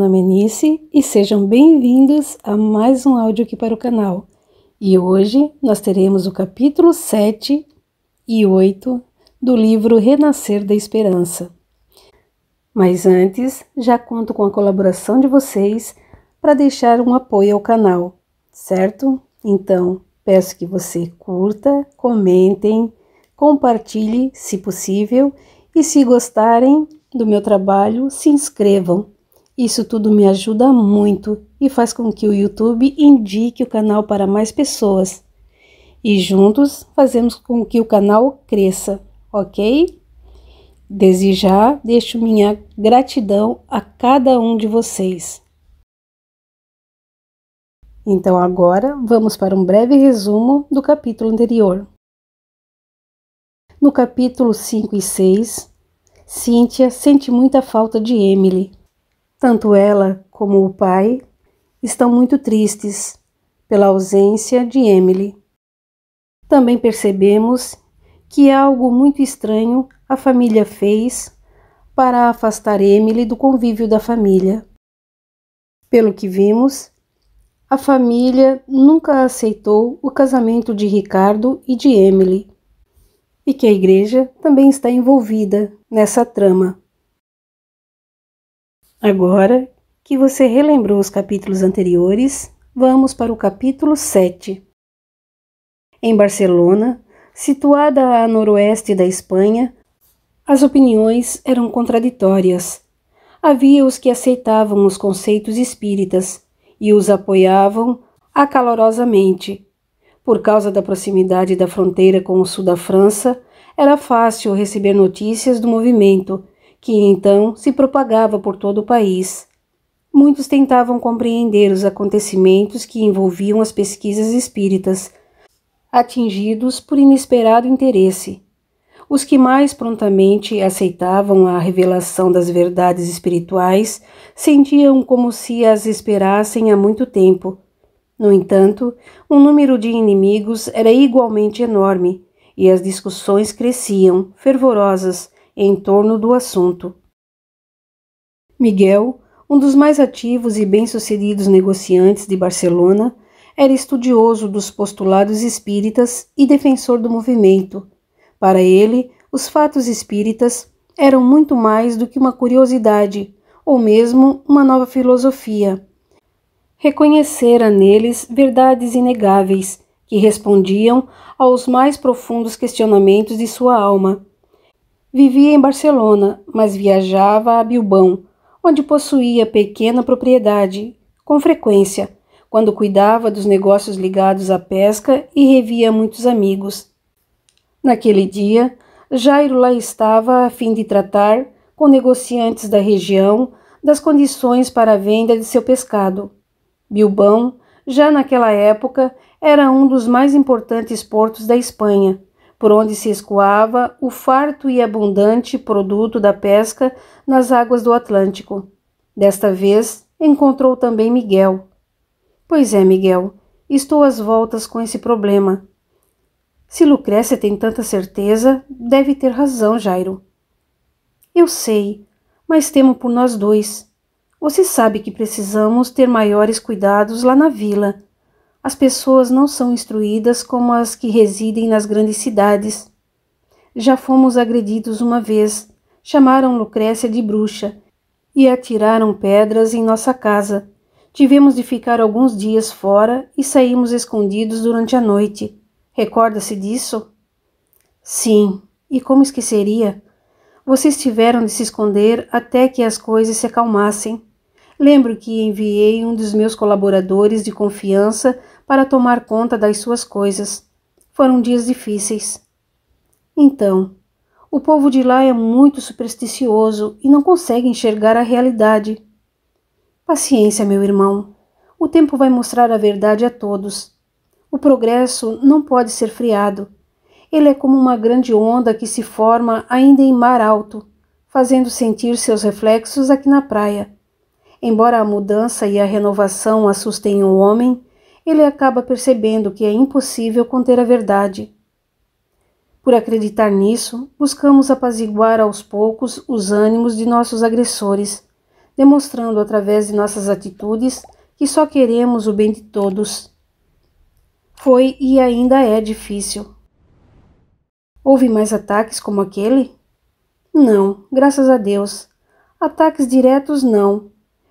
Meu nome é Nice e sejam bem-vindos a mais um áudio aqui para o canal. E hoje nós teremos o capítulo 7 e 8 do livro Renascer da Esperança. Mas antes, já conto com a colaboração de vocês para deixar um apoio ao canal, certo? Então, peço que você curta, comentem, compartilhe, se possível, e se gostarem do meu trabalho, se inscrevam isso tudo me ajuda muito e faz com que o YouTube indique o canal para mais pessoas. E juntos fazemos com que o canal cresça, ok? Desde já deixo minha gratidão a cada um de vocês. Então agora vamos para um breve resumo do capítulo anterior. No capítulo 5 e 6, Cynthia sente muita falta de Emily tanto ela como o pai estão muito tristes pela ausência de Emily. Também percebemos que algo muito estranho a família fez para afastar Emily do convívio da família. Pelo que vimos, a família nunca aceitou o casamento de Ricardo e de Emily, e que a igreja também está envolvida nessa trama. Agora que você relembrou os capítulos anteriores, vamos para o capítulo 7. Em Barcelona, situada a noroeste da Espanha, as opiniões eram contraditórias. Havia os que aceitavam os conceitos espíritas e os apoiavam acalorosamente. Por causa da proximidade da fronteira com o sul da França, era fácil receber notícias do movimento que então se propagava por todo o país. Muitos tentavam compreender os acontecimentos que envolviam as pesquisas espíritas, atingidos por inesperado interesse. Os que mais prontamente aceitavam a revelação das verdades espirituais sentiam como se as esperassem há muito tempo. No entanto, o número de inimigos era igualmente enorme e as discussões cresciam, fervorosas, em torno do assunto. Miguel, um dos mais ativos e bem-sucedidos negociantes de Barcelona, era estudioso dos postulados espíritas e defensor do movimento. Para ele, os fatos espíritas eram muito mais do que uma curiosidade ou mesmo uma nova filosofia. Reconhecera neles verdades inegáveis que respondiam aos mais profundos questionamentos de sua alma. Vivia em Barcelona, mas viajava a Bilbão, onde possuía pequena propriedade, com frequência, quando cuidava dos negócios ligados à pesca e revia muitos amigos. Naquele dia, Jairo lá estava a fim de tratar, com negociantes da região, das condições para a venda de seu pescado. Bilbão, já naquela época, era um dos mais importantes portos da Espanha por onde se escoava o farto e abundante produto da pesca nas águas do Atlântico. Desta vez encontrou também Miguel. Pois é, Miguel, estou às voltas com esse problema. Se Lucrécia tem tanta certeza, deve ter razão, Jairo. Eu sei, mas temo por nós dois. Você sabe que precisamos ter maiores cuidados lá na vila as pessoas não são instruídas como as que residem nas grandes cidades. Já fomos agredidos uma vez, chamaram Lucrécia de bruxa e atiraram pedras em nossa casa. Tivemos de ficar alguns dias fora e saímos escondidos durante a noite. Recorda-se disso? Sim, e como esqueceria? Vocês tiveram de se esconder até que as coisas se acalmassem. Lembro que enviei um dos meus colaboradores de confiança para tomar conta das suas coisas. Foram dias difíceis. Então, o povo de lá é muito supersticioso e não consegue enxergar a realidade. Paciência, meu irmão. O tempo vai mostrar a verdade a todos. O progresso não pode ser freado. Ele é como uma grande onda que se forma ainda em mar alto, fazendo sentir seus reflexos aqui na praia. Embora a mudança e a renovação assustem o homem, ele acaba percebendo que é impossível conter a verdade. Por acreditar nisso, buscamos apaziguar aos poucos os ânimos de nossos agressores, demonstrando através de nossas atitudes que só queremos o bem de todos. Foi e ainda é difícil. Houve mais ataques como aquele? Não, graças a Deus. Ataques diretos não,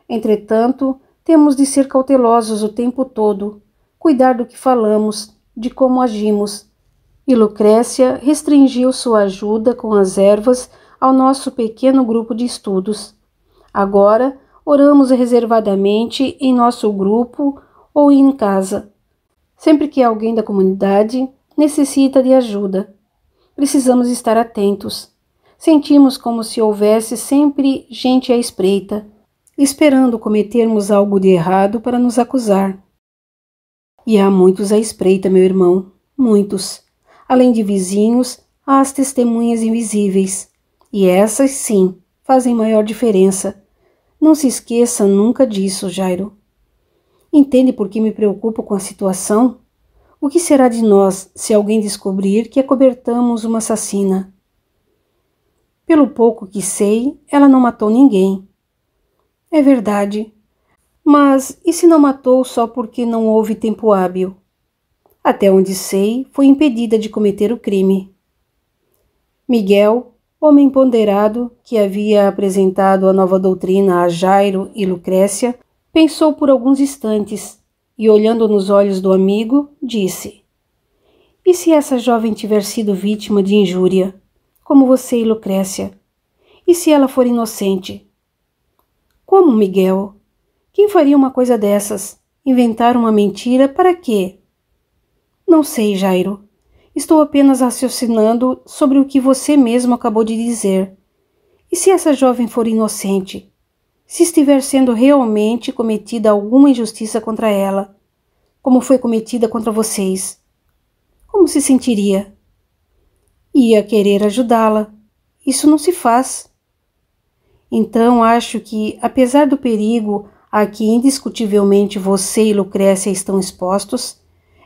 Entretanto, temos de ser cautelosos o tempo todo, cuidar do que falamos, de como agimos. E Lucrécia restringiu sua ajuda com as ervas ao nosso pequeno grupo de estudos. Agora, oramos reservadamente em nosso grupo ou em casa. Sempre que alguém da comunidade necessita de ajuda, precisamos estar atentos. Sentimos como se houvesse sempre gente à espreita esperando cometermos algo de errado para nos acusar. E há muitos à espreita, meu irmão, muitos. Além de vizinhos, há as testemunhas invisíveis. E essas, sim, fazem maior diferença. Não se esqueça nunca disso, Jairo. Entende por que me preocupo com a situação? O que será de nós se alguém descobrir que acobertamos uma assassina? Pelo pouco que sei, ela não matou ninguém. É verdade. Mas e se não matou só porque não houve tempo hábil? Até onde sei, foi impedida de cometer o crime. Miguel, homem ponderado que havia apresentado a nova doutrina a Jairo e Lucrécia, pensou por alguns instantes e, olhando nos olhos do amigo, disse: E se essa jovem tiver sido vítima de injúria, como você e Lucrécia? E se ela for inocente? Como Miguel? Quem faria uma coisa dessas? Inventar uma mentira para quê? Não sei, Jairo. Estou apenas raciocinando sobre o que você mesmo acabou de dizer. E se essa jovem for inocente? Se estiver sendo realmente cometida alguma injustiça contra ela, como foi cometida contra vocês, como se sentiria? Ia querer ajudá-la. Isso não se faz. Então acho que, apesar do perigo a que indiscutivelmente você e Lucrécia estão expostos,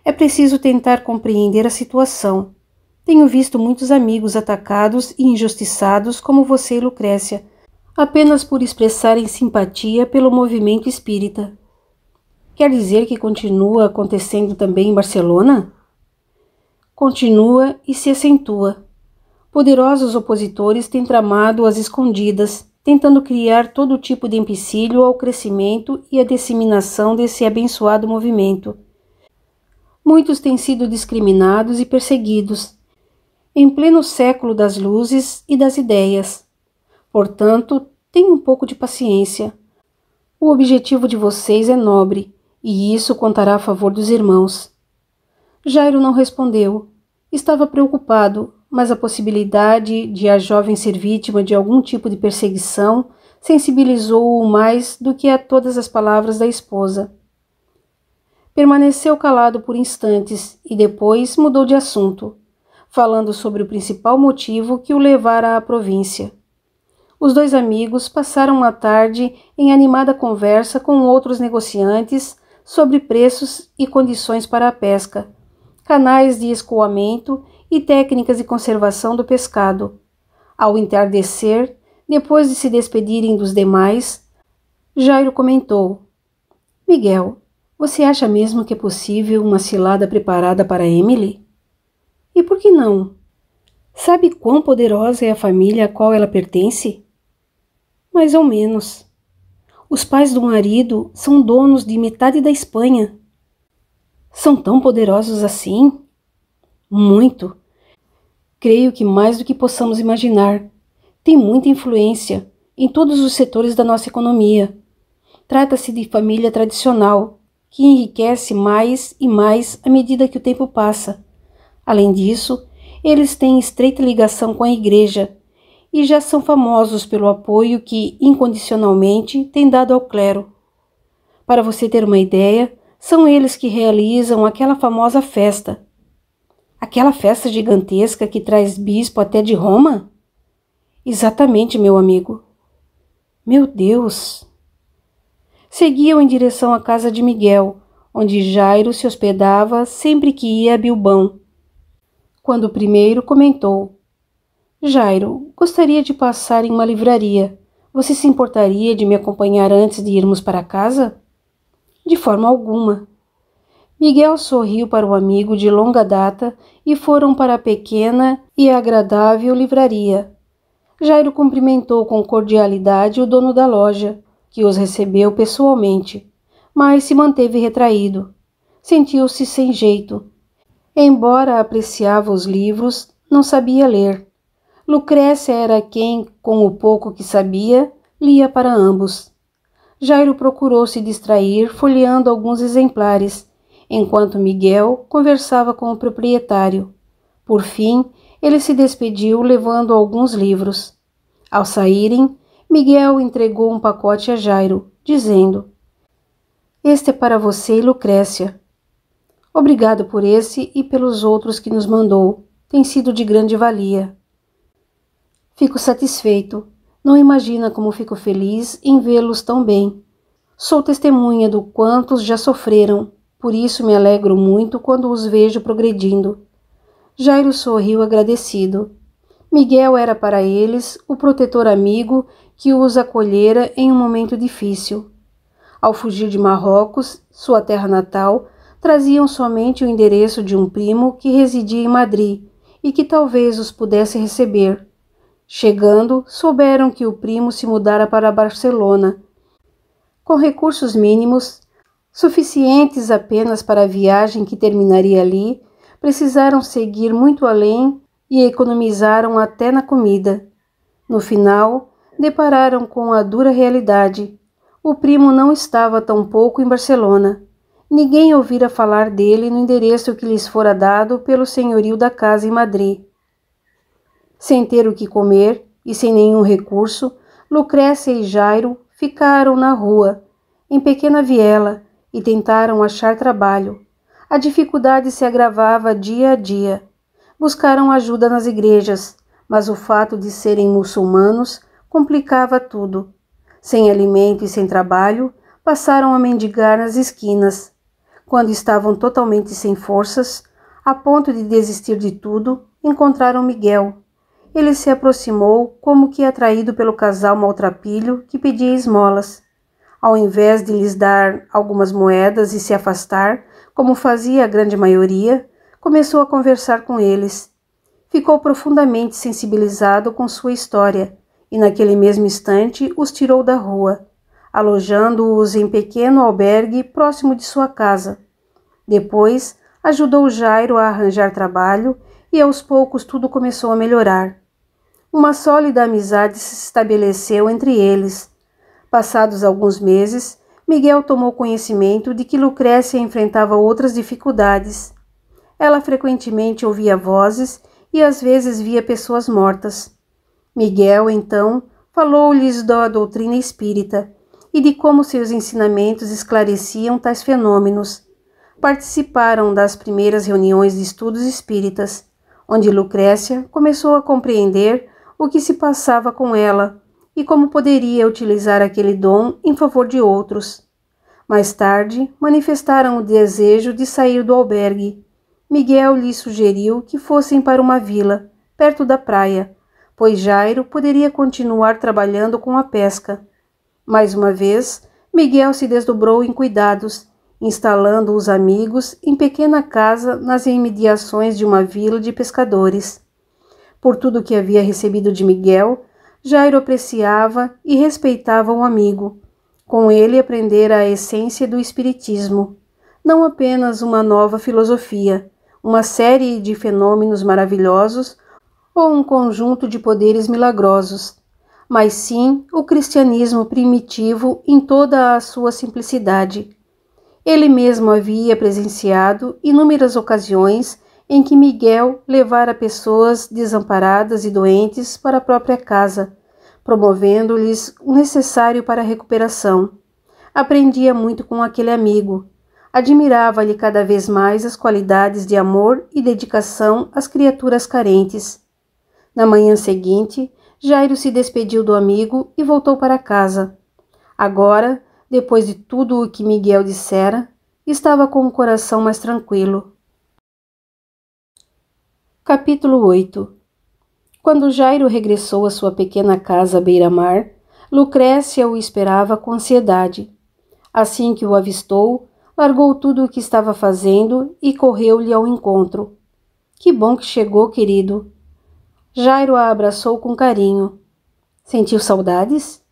é preciso tentar compreender a situação. Tenho visto muitos amigos atacados e injustiçados como você e Lucrécia, apenas por expressarem simpatia pelo movimento espírita. Quer dizer que continua acontecendo também em Barcelona? Continua e se acentua. Poderosos opositores têm tramado as escondidas tentando criar todo tipo de empecilho ao crescimento e à disseminação desse abençoado movimento. Muitos têm sido discriminados e perseguidos, em pleno século das luzes e das ideias. Portanto, tenha um pouco de paciência. O objetivo de vocês é nobre, e isso contará a favor dos irmãos. Jairo não respondeu. Estava preocupado, mas a possibilidade de a jovem ser vítima de algum tipo de perseguição sensibilizou-o mais do que a todas as palavras da esposa. Permaneceu calado por instantes e depois mudou de assunto, falando sobre o principal motivo que o levara à província. Os dois amigos passaram a tarde em animada conversa com outros negociantes sobre preços e condições para a pesca, canais de escoamento e técnicas de conservação do pescado. Ao entardecer, depois de se despedirem dos demais, Jairo comentou: Miguel, você acha mesmo que é possível uma cilada preparada para Emily? E por que não? Sabe quão poderosa é a família a qual ela pertence? Mais ou menos. Os pais do marido são donos de metade da Espanha. São tão poderosos assim? Muito creio que mais do que possamos imaginar, tem muita influência em todos os setores da nossa economia. Trata-se de família tradicional, que enriquece mais e mais à medida que o tempo passa. Além disso, eles têm estreita ligação com a Igreja e já são famosos pelo apoio que, incondicionalmente, têm dado ao clero. Para você ter uma ideia, são eles que realizam aquela famosa festa, Aquela festa gigantesca que traz bispo até de Roma? Exatamente, meu amigo. Meu Deus! Seguiam em direção à casa de Miguel, onde Jairo se hospedava sempre que ia a Bilbão. Quando o primeiro comentou: Jairo, gostaria de passar em uma livraria. Você se importaria de me acompanhar antes de irmos para casa? De forma alguma. Miguel sorriu para o amigo de longa data e foram para a pequena e agradável livraria. Jairo cumprimentou com cordialidade o dono da loja, que os recebeu pessoalmente, mas se manteve retraído. Sentiu-se sem jeito. Embora apreciava os livros, não sabia ler. Lucrécia era quem, com o pouco que sabia, lia para ambos. Jairo procurou se distrair folheando alguns exemplares enquanto Miguel conversava com o proprietário. Por fim, ele se despediu levando alguns livros. Ao saírem, Miguel entregou um pacote a Jairo, dizendo: Este é para você e Lucrécia. Obrigado por esse e pelos outros que nos mandou. Tem sido de grande valia. Fico satisfeito. Não imagina como fico feliz em vê-los tão bem. Sou testemunha do quantos já sofreram por isso me alegro muito quando os vejo progredindo. Jairo sorriu agradecido. Miguel era para eles o protetor amigo que os acolhera em um momento difícil. Ao fugir de Marrocos, sua terra natal, traziam somente o endereço de um primo que residia em Madrid e que talvez os pudesse receber. Chegando, souberam que o primo se mudara para Barcelona. Com recursos mínimos, suficientes apenas para a viagem que terminaria ali, precisaram seguir muito além e economizaram até na comida. No final, depararam com a dura realidade. O primo não estava tão pouco em Barcelona. Ninguém ouvira falar dele no endereço que lhes fora dado pelo senhorio da casa em Madrid. Sem ter o que comer e sem nenhum recurso, Lucrécia e Jairo ficaram na rua, em pequena viela, e tentaram achar trabalho. A dificuldade se agravava dia a dia. Buscaram ajuda nas igrejas, mas o fato de serem muçulmanos complicava tudo. Sem alimento e sem trabalho, passaram a mendigar nas esquinas. Quando estavam totalmente sem forças, a ponto de desistir de tudo, encontraram Miguel. Ele se aproximou, como que atraído pelo casal maltrapilho que pedia esmolas ao invés de lhes dar algumas moedas e se afastar, como fazia a grande maioria, começou a conversar com eles. Ficou profundamente sensibilizado com sua história e, naquele mesmo instante, os tirou da rua, alojando-os em pequeno albergue próximo de sua casa. Depois, ajudou Jairo a arranjar trabalho e, aos poucos, tudo começou a melhorar. Uma sólida amizade se estabeleceu entre eles Passados alguns meses, Miguel tomou conhecimento de que Lucrécia enfrentava outras dificuldades. Ela frequentemente ouvia vozes e às vezes via pessoas mortas. Miguel, então, falou-lhes da doutrina espírita e de como seus ensinamentos esclareciam tais fenômenos. Participaram das primeiras reuniões de estudos espíritas, onde Lucrécia começou a compreender o que se passava com ela e como poderia utilizar aquele dom em favor de outros. Mais tarde, manifestaram o desejo de sair do albergue. Miguel lhe sugeriu que fossem para uma vila, perto da praia, pois Jairo poderia continuar trabalhando com a pesca. Mais uma vez, Miguel se desdobrou em cuidados, instalando os amigos em pequena casa nas imediações de uma vila de pescadores. Por tudo que havia recebido de Miguel, Jairo apreciava e respeitava o amigo. Com ele aprendera a essência do Espiritismo, não apenas uma nova filosofia, uma série de fenômenos maravilhosos ou um conjunto de poderes milagrosos, mas sim o cristianismo primitivo em toda a sua simplicidade. Ele mesmo havia presenciado inúmeras ocasiões em que Miguel levara pessoas desamparadas e doentes para a própria casa, promovendo-lhes o necessário para a recuperação. Aprendia muito com aquele amigo. Admirava-lhe cada vez mais as qualidades de amor e dedicação às criaturas carentes. Na manhã seguinte, Jairo se despediu do amigo e voltou para casa. Agora, depois de tudo o que Miguel dissera, estava com o coração mais tranquilo. Capítulo 8 Quando Jairo regressou à sua pequena casa à beira-mar, Lucrécia o esperava com ansiedade. Assim que o avistou, largou tudo o que estava fazendo e correu-lhe ao encontro. Que bom que chegou, querido. Jairo a abraçou com carinho. Sentiu saudades?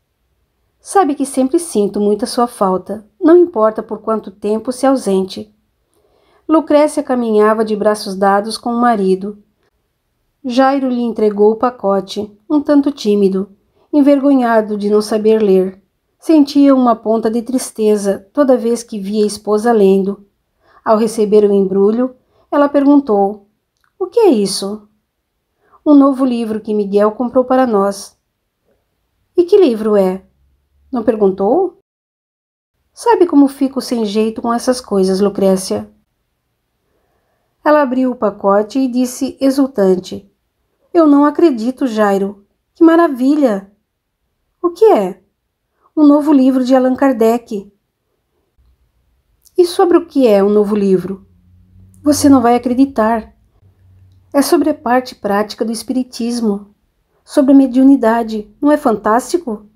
Sabe que sempre sinto muita sua falta, não importa por quanto tempo se ausente. Lucrécia caminhava de braços dados com o marido. Jairo lhe entregou o pacote, um tanto tímido, envergonhado de não saber ler. Sentia uma ponta de tristeza toda vez que via a esposa lendo. Ao receber o embrulho, ela perguntou: O que é isso? Um novo livro que Miguel comprou para nós. E que livro é? Não perguntou? Sabe como fico sem jeito com essas coisas, Lucrécia? Ela abriu o pacote e disse exultante: Eu não acredito, Jairo. Que maravilha! O que é? Um novo livro de Allan Kardec. E sobre o que é um novo livro? Você não vai acreditar. É sobre a parte prática do Espiritismo, sobre a mediunidade. Não é fantástico?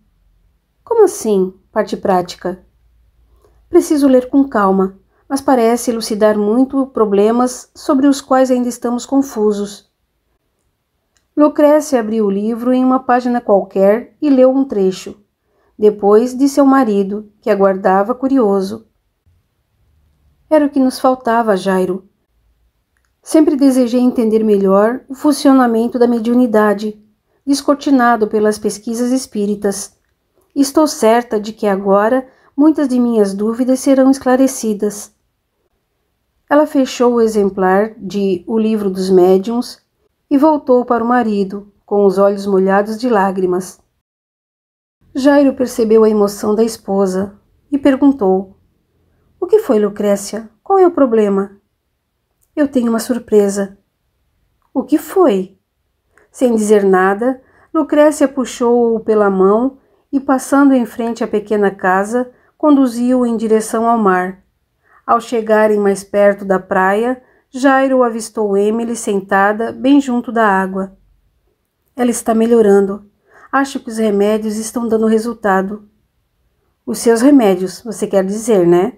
Como assim, parte prática? Preciso ler com calma mas parece elucidar muito problemas sobre os quais ainda estamos confusos. Lucrécia abriu o livro em uma página qualquer e leu um trecho. Depois disse ao marido, que aguardava curioso. Era o que nos faltava, Jairo. Sempre desejei entender melhor o funcionamento da mediunidade, descortinado pelas pesquisas espíritas. Estou certa de que agora muitas de minhas dúvidas serão esclarecidas. Ela fechou o exemplar de O Livro dos Médiuns e voltou para o marido, com os olhos molhados de lágrimas. Jairo percebeu a emoção da esposa e perguntou: O que foi, Lucrécia? Qual é o problema? Eu tenho uma surpresa. O que foi? Sem dizer nada, Lucrécia puxou-o pela mão e, passando em frente à pequena casa, conduziu-o em direção ao mar, ao chegarem mais perto da praia, Jairo avistou Emily sentada bem junto da água. Ela está melhorando. Acho que os remédios estão dando resultado. Os seus remédios, você quer dizer, né?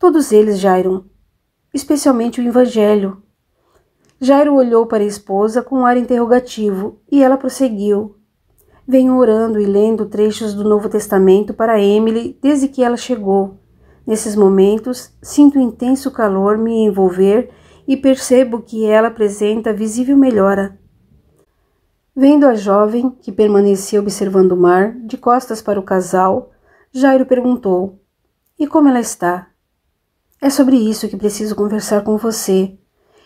Todos eles, Jairo. Especialmente o Evangelho. Jairo olhou para a esposa com um ar interrogativo e ela prosseguiu. Venho orando e lendo trechos do Novo Testamento para Emily desde que ela chegou Nesses momentos, sinto intenso calor me envolver e percebo que ela apresenta visível melhora. Vendo a jovem, que permanecia observando o mar, de costas para o casal, Jairo perguntou: E como ela está? É sobre isso que preciso conversar com você.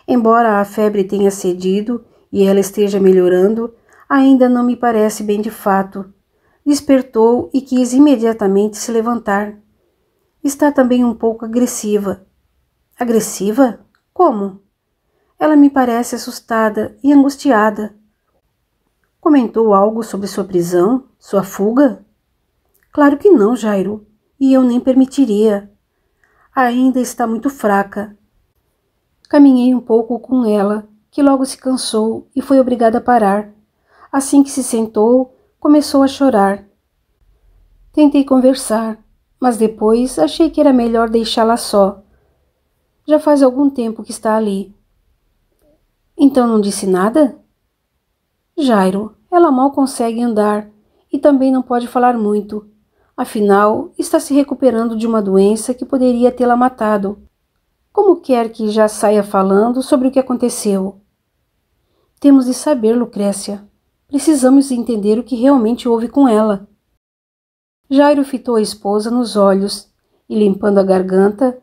Embora a febre tenha cedido e ela esteja melhorando, ainda não me parece bem de fato. Despertou e quis imediatamente se levantar está também um pouco agressiva. Agressiva? Como? Ela me parece assustada e angustiada. Comentou algo sobre sua prisão, sua fuga? Claro que não, Jairo, e eu nem permitiria. Ainda está muito fraca. Caminhei um pouco com ela, que logo se cansou e foi obrigada a parar. Assim que se sentou, começou a chorar. Tentei conversar, mas depois achei que era melhor deixá-la só. Já faz algum tempo que está ali. Então não disse nada? Jairo, ela mal consegue andar e também não pode falar muito. Afinal, está se recuperando de uma doença que poderia tê-la matado. Como quer que já saia falando sobre o que aconteceu? Temos de saber, Lucrécia. Precisamos entender o que realmente houve com ela. Jairo fitou a esposa nos olhos e, limpando a garganta,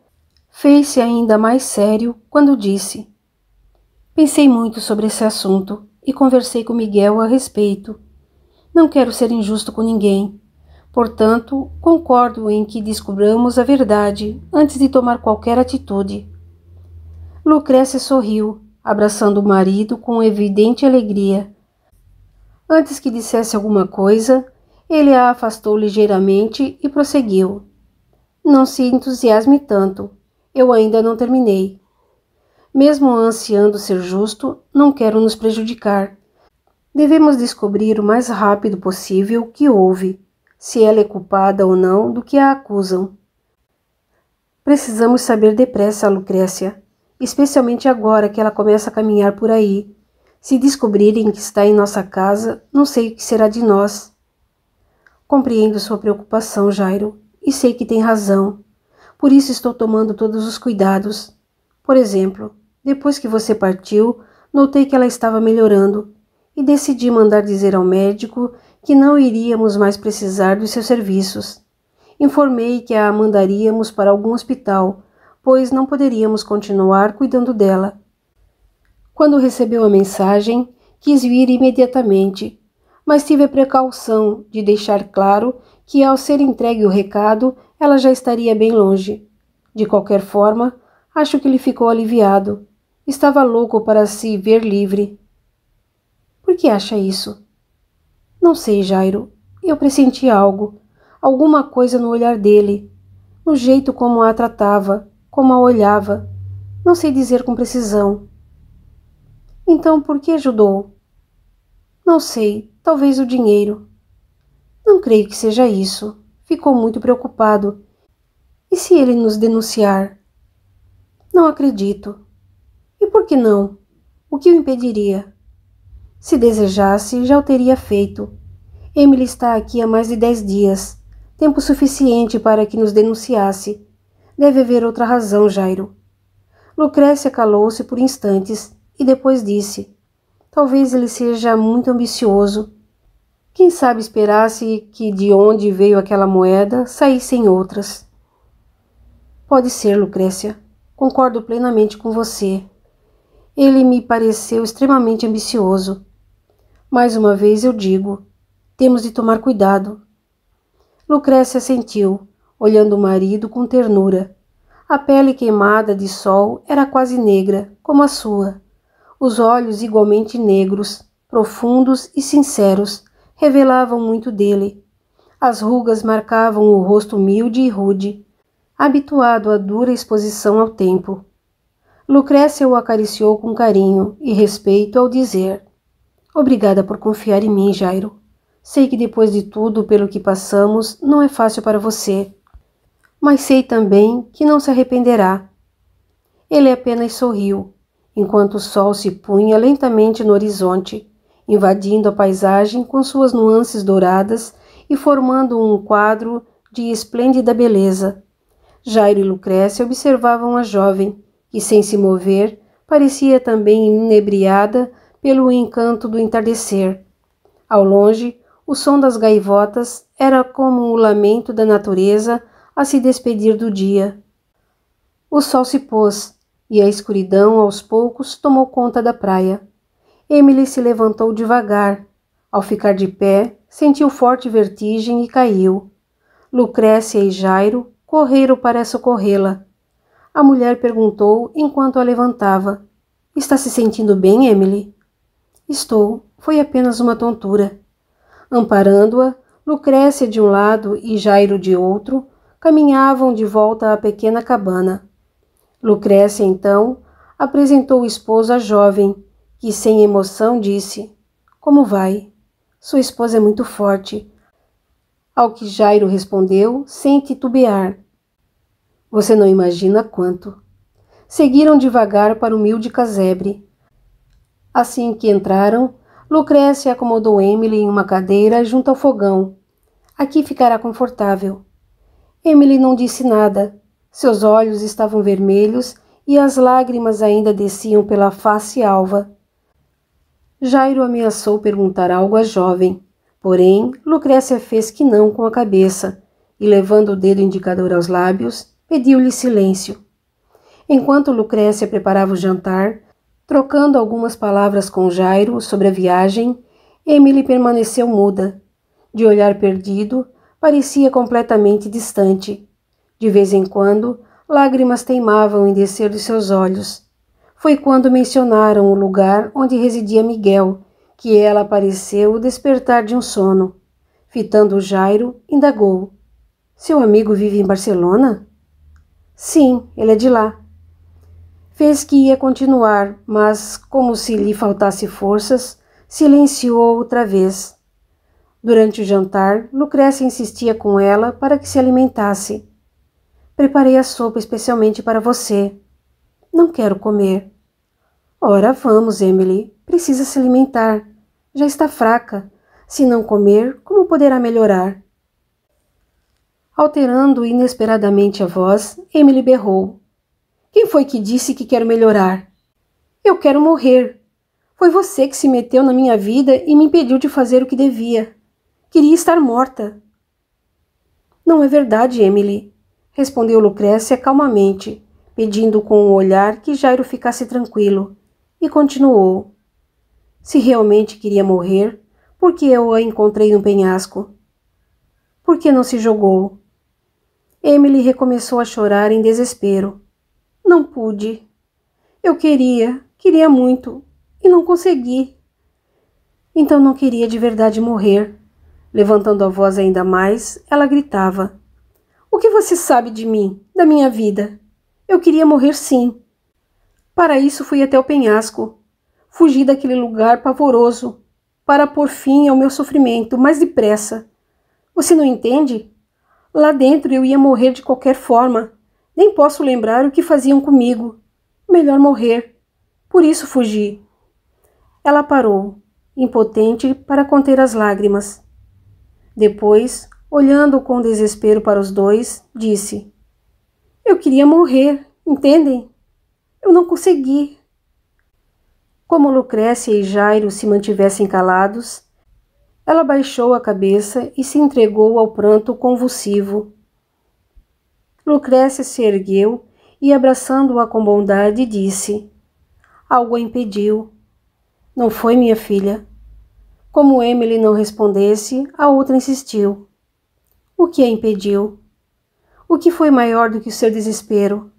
fez-se ainda mais sério quando disse: Pensei muito sobre esse assunto e conversei com Miguel a respeito. Não quero ser injusto com ninguém. Portanto, concordo em que descobramos a verdade antes de tomar qualquer atitude. Lucrécia sorriu, abraçando o marido com evidente alegria. Antes que dissesse alguma coisa, ele a afastou ligeiramente e prosseguiu. Não se entusiasme tanto. Eu ainda não terminei. Mesmo ansiando ser justo, não quero nos prejudicar. Devemos descobrir o mais rápido possível o que houve, se ela é culpada ou não do que a acusam. Precisamos saber depressa, Lucrécia, especialmente agora que ela começa a caminhar por aí. Se descobrirem que está em nossa casa, não sei o que será de nós. Compreendo sua preocupação, Jairo, e sei que tem razão. Por isso estou tomando todos os cuidados. Por exemplo, depois que você partiu, notei que ela estava melhorando e decidi mandar dizer ao médico que não iríamos mais precisar dos seus serviços. Informei que a mandaríamos para algum hospital, pois não poderíamos continuar cuidando dela. Quando recebeu a mensagem, quis vir imediatamente mas tive a precaução de deixar claro que, ao ser entregue o recado, ela já estaria bem longe. De qualquer forma, acho que ele ficou aliviado. Estava louco para se ver livre. Por que acha isso? Não sei, Jairo. Eu pressenti algo, alguma coisa no olhar dele, no jeito como a tratava, como a olhava. Não sei dizer com precisão. Então, por que ajudou? Não sei, talvez o dinheiro. Não creio que seja isso. Ficou muito preocupado. E se ele nos denunciar? Não acredito. E por que não? O que o impediria? Se desejasse, já o teria feito. Emily está aqui há mais de dez dias tempo suficiente para que nos denunciasse. Deve haver outra razão, Jairo. Lucrécia calou-se por instantes e depois disse: Talvez ele seja muito ambicioso. Quem sabe esperasse que de onde veio aquela moeda saíssem outras. Pode ser, Lucrécia. Concordo plenamente com você. Ele me pareceu extremamente ambicioso. Mais uma vez eu digo: temos de tomar cuidado. Lucrécia sentiu, olhando o marido com ternura. A pele queimada de sol era quase negra, como a sua. Os olhos igualmente negros, profundos e sinceros, revelavam muito dele. As rugas marcavam o rosto humilde e rude, habituado à dura exposição ao tempo. Lucrécia o acariciou com carinho e respeito ao dizer: Obrigada por confiar em mim, Jairo. Sei que depois de tudo pelo que passamos, não é fácil para você. Mas sei também que não se arrependerá. Ele apenas sorriu, enquanto o sol se punha lentamente no horizonte, invadindo a paisagem com suas nuances douradas e formando um quadro de esplêndida beleza. Jairo e Lucrécia observavam a jovem, que, sem se mover, parecia também inebriada pelo encanto do entardecer. Ao longe, o som das gaivotas era como o lamento da natureza a se despedir do dia. O sol se pôs, e a escuridão aos poucos tomou conta da praia. Emily se levantou devagar. Ao ficar de pé, sentiu forte vertigem e caiu. Lucrécia e Jairo correram para socorrê-la. A mulher perguntou enquanto a levantava: Está se sentindo bem, Emily? Estou. Foi apenas uma tontura. Amparando-a, Lucrécia de um lado e Jairo de outro caminhavam de volta à pequena cabana. Lucrécia, então, apresentou o esposo à jovem, que sem emoção disse: Como vai? Sua esposa é muito forte. Ao que Jairo respondeu, sem titubear: Você não imagina quanto. Seguiram devagar para o humilde casebre. Assim que entraram, Lucrécia acomodou Emily em uma cadeira junto ao fogão. Aqui ficará confortável. Emily não disse nada, seus olhos estavam vermelhos e as lágrimas ainda desciam pela face alva. Jairo ameaçou perguntar algo à jovem, porém Lucrécia fez que não com a cabeça e, levando o dedo indicador aos lábios, pediu-lhe silêncio. Enquanto Lucrécia preparava o jantar, trocando algumas palavras com Jairo sobre a viagem, Emily permaneceu muda. De olhar perdido, parecia completamente distante. De vez em quando, lágrimas teimavam em descer dos seus olhos. Foi quando mencionaram o lugar onde residia Miguel que ela pareceu despertar de um sono. Fitando Jairo, indagou: Seu amigo vive em Barcelona? Sim, ele é de lá. Fez que ia continuar, mas, como se lhe faltasse forças, silenciou outra vez. Durante o jantar, Lucrécia insistia com ela para que se alimentasse. Preparei a sopa especialmente para você. Não quero comer. Ora, vamos, Emily. Precisa se alimentar. Já está fraca. Se não comer, como poderá melhorar? Alterando inesperadamente a voz, Emily berrou. Quem foi que disse que quero melhorar? Eu quero morrer. Foi você que se meteu na minha vida e me impediu de fazer o que devia. Queria estar morta. Não é verdade, Emily respondeu Lucrécia calmamente, pedindo com um olhar que Jairo ficasse tranquilo, e continuou. Se realmente queria morrer, por que eu a encontrei no penhasco? Por que não se jogou? Emily recomeçou a chorar em desespero. Não pude. Eu queria, queria muito, e não consegui. Então não queria de verdade morrer. Levantando a voz ainda mais, ela gritava: o que você sabe de mim, da minha vida? Eu queria morrer sim. Para isso fui até o penhasco. Fugi daquele lugar pavoroso para pôr fim ao meu sofrimento mais depressa. Você não entende? Lá dentro eu ia morrer de qualquer forma. Nem posso lembrar o que faziam comigo. Melhor morrer. Por isso fugi. Ela parou, impotente para conter as lágrimas. Depois olhando com desespero para os dois, disse: Eu queria morrer, entendem? Eu não consegui. Como Lucrécia e Jairo se mantivessem calados, ela baixou a cabeça e se entregou ao pranto convulsivo. Lucrécia se ergueu e, abraçando-a com bondade, disse: Algo a impediu. Não foi minha filha. Como Emily não respondesse, a outra insistiu. O que a impediu? O que foi maior do que o seu desespero?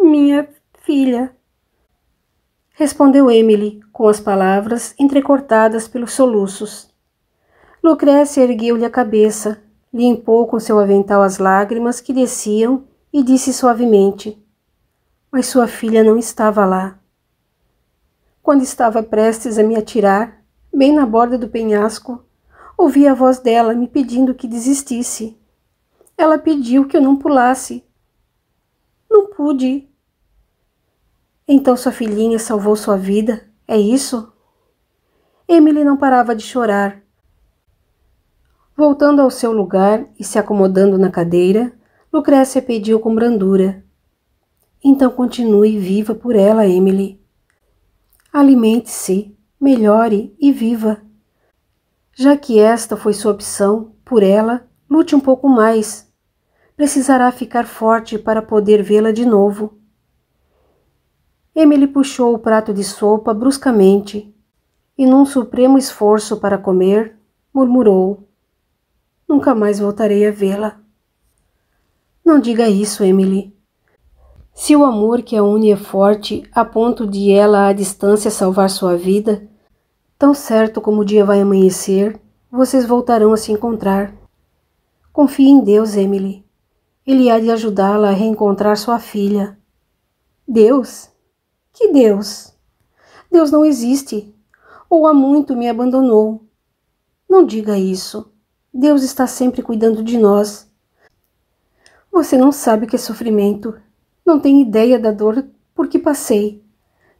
Minha filha, respondeu Emily, com as palavras entrecortadas pelos soluços. Lucrécia ergueu-lhe a cabeça, limpou com seu avental as lágrimas que desciam e disse suavemente: Mas sua filha não estava lá. Quando estava prestes a me atirar, bem na borda do penhasco, Ouvi a voz dela me pedindo que desistisse. Ela pediu que eu não pulasse. Não pude. Então sua filhinha salvou sua vida, é isso? Emily não parava de chorar. Voltando ao seu lugar e se acomodando na cadeira, Lucrécia pediu com brandura. Então continue viva por ela, Emily. Alimente-se, melhore e viva. Já que esta foi sua opção, por ela, lute um pouco mais. Precisará ficar forte para poder vê-la de novo. Emily puxou o prato de sopa bruscamente e, num supremo esforço para comer, murmurou: Nunca mais voltarei a vê-la. Não diga isso, Emily. Se o amor que a une é forte a ponto de ela à distância salvar sua vida, Tão certo como o dia vai amanhecer, vocês voltarão a se encontrar. Confie em Deus, Emily. Ele há de ajudá-la a reencontrar sua filha. Deus? Que Deus? Deus não existe, ou há muito me abandonou. Não diga isso. Deus está sempre cuidando de nós. Você não sabe o que é sofrimento. Não tem ideia da dor por que passei.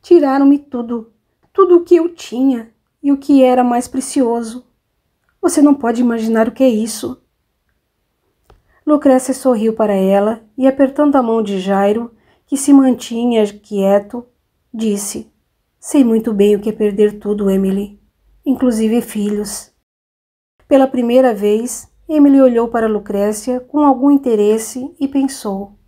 Tiraram-me tudo, tudo o que eu tinha e o que era mais precioso. Você não pode imaginar o que é isso. Lucrécia sorriu para ela e, apertando a mão de Jairo, que se mantinha quieto, disse: Sei muito bem o que é perder tudo, Emily, inclusive filhos. Pela primeira vez, Emily olhou para Lucrécia com algum interesse e pensou: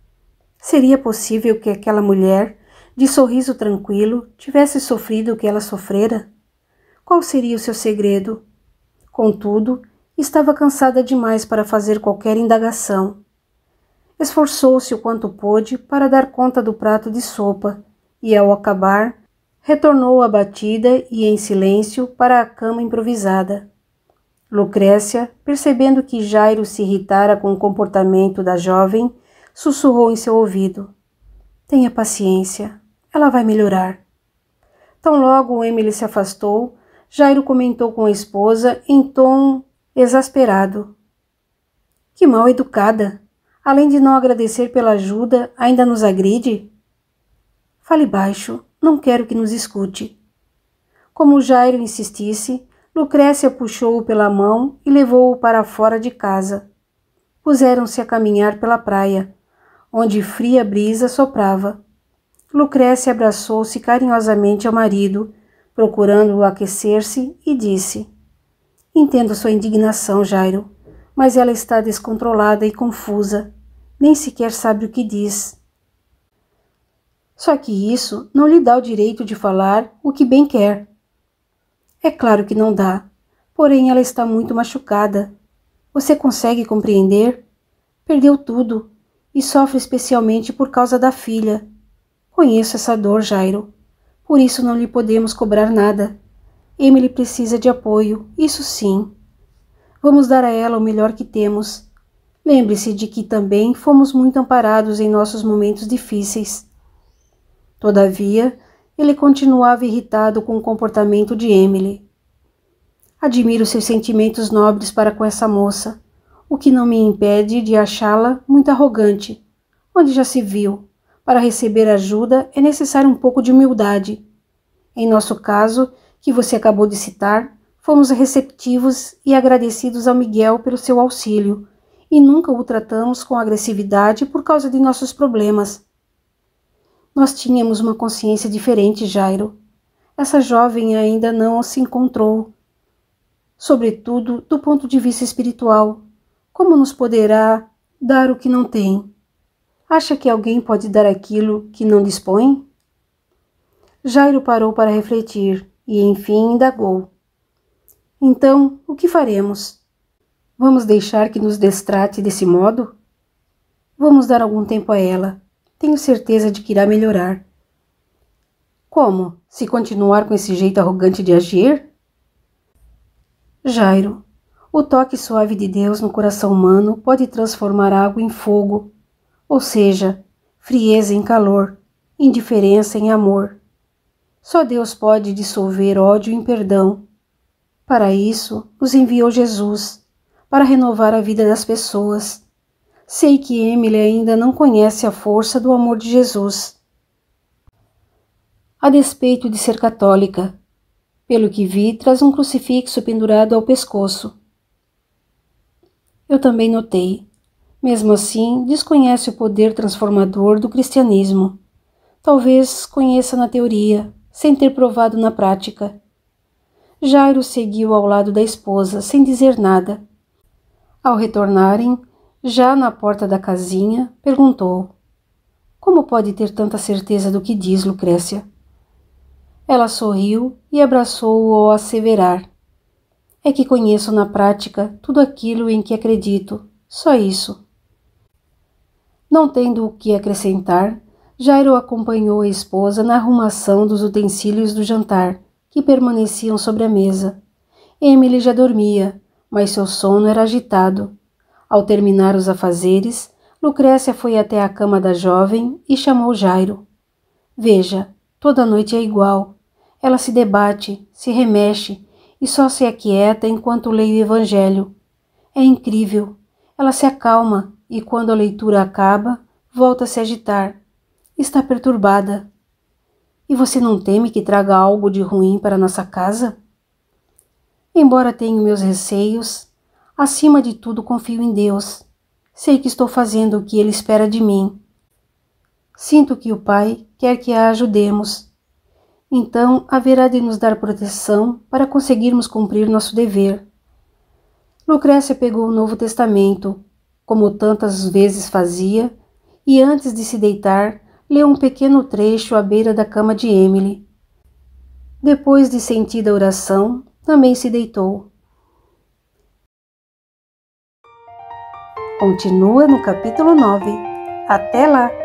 Seria possível que aquela mulher, de sorriso tranquilo, tivesse sofrido o que ela sofrera? qual seria o seu segredo? Contudo, estava cansada demais para fazer qualquer indagação. Esforçou-se o quanto pôde para dar conta do prato de sopa e, ao acabar, retornou abatida e em silêncio para a cama improvisada. Lucrécia, percebendo que Jairo se irritara com o comportamento da jovem, sussurrou em seu ouvido: Tenha paciência, ela vai melhorar. Tão logo Emily se afastou, Jairo comentou com a esposa em tom exasperado. Que mal educada! Além de não agradecer pela ajuda, ainda nos agride? Fale baixo, não quero que nos escute. Como Jairo insistisse, Lucrécia puxou-o pela mão e levou-o para fora de casa. Puseram-se a caminhar pela praia, onde fria brisa soprava. Lucrécia abraçou-se carinhosamente ao marido procurando aquecer-se, e disse: Entendo sua indignação, Jairo, mas ela está descontrolada e confusa, nem sequer sabe o que diz. Só que isso não lhe dá o direito de falar o que bem quer. É claro que não dá, porém ela está muito machucada. Você consegue compreender? Perdeu tudo e sofre especialmente por causa da filha. Conheço essa dor, Jairo. Por isso não lhe podemos cobrar nada. Emily precisa de apoio, isso sim. Vamos dar a ela o melhor que temos. Lembre-se de que também fomos muito amparados em nossos momentos difíceis. Todavia, ele continuava irritado com o comportamento de Emily. Admiro seus sentimentos nobres para com essa moça, o que não me impede de achá-la muito arrogante, onde já se viu. Para receber ajuda é necessário um pouco de humildade. Em nosso caso, que você acabou de citar, fomos receptivos e agradecidos ao Miguel pelo seu auxílio e nunca o tratamos com agressividade por causa de nossos problemas. Nós tínhamos uma consciência diferente, Jairo. Essa jovem ainda não se encontrou, sobretudo do ponto de vista espiritual. Como nos poderá dar o que não tem? Acha que alguém pode dar aquilo que não dispõe? Jairo parou para refletir e, enfim, indagou. Então, o que faremos? Vamos deixar que nos destrate desse modo? Vamos dar algum tempo a ela. Tenho certeza de que irá melhorar. Como? Se continuar com esse jeito arrogante de agir? Jairo, o toque suave de Deus no coração humano pode transformar água em fogo ou seja, frieza em calor, indiferença em amor. Só Deus pode dissolver ódio em perdão. Para isso, nos enviou Jesus, para renovar a vida das pessoas. Sei que Emily ainda não conhece a força do amor de Jesus. A despeito de ser católica, pelo que vi, traz um crucifixo pendurado ao pescoço. Eu também notei mesmo assim, desconhece o poder transformador do cristianismo. Talvez conheça na teoria, sem ter provado na prática. Jairo seguiu ao lado da esposa, sem dizer nada. Ao retornarem, já na porta da casinha, perguntou: Como pode ter tanta certeza do que diz Lucrécia? Ela sorriu e abraçou-o ao asseverar: É que conheço na prática tudo aquilo em que acredito, só isso. Não tendo o que acrescentar, Jairo acompanhou a esposa na arrumação dos utensílios do jantar, que permaneciam sobre a mesa. Emily já dormia, mas seu sono era agitado. Ao terminar os afazeres, Lucrécia foi até a cama da jovem e chamou Jairo. Veja, toda noite é igual. Ela se debate, se remexe e só se aquieta enquanto leio o Evangelho. É incrível. Ela se acalma, e quando a leitura acaba, volta a se agitar. Está perturbada. E você não teme que traga algo de ruim para nossa casa? Embora tenha meus receios, acima de tudo confio em Deus. Sei que estou fazendo o que Ele espera de mim. Sinto que o Pai quer que a ajudemos. Então haverá de nos dar proteção para conseguirmos cumprir nosso dever. Lucrécia pegou o Novo Testamento como tantas vezes fazia, e antes de se deitar, leu um pequeno trecho à beira da cama de Emily. Depois de sentida oração, também se deitou. Continua no capítulo 9. Até lá!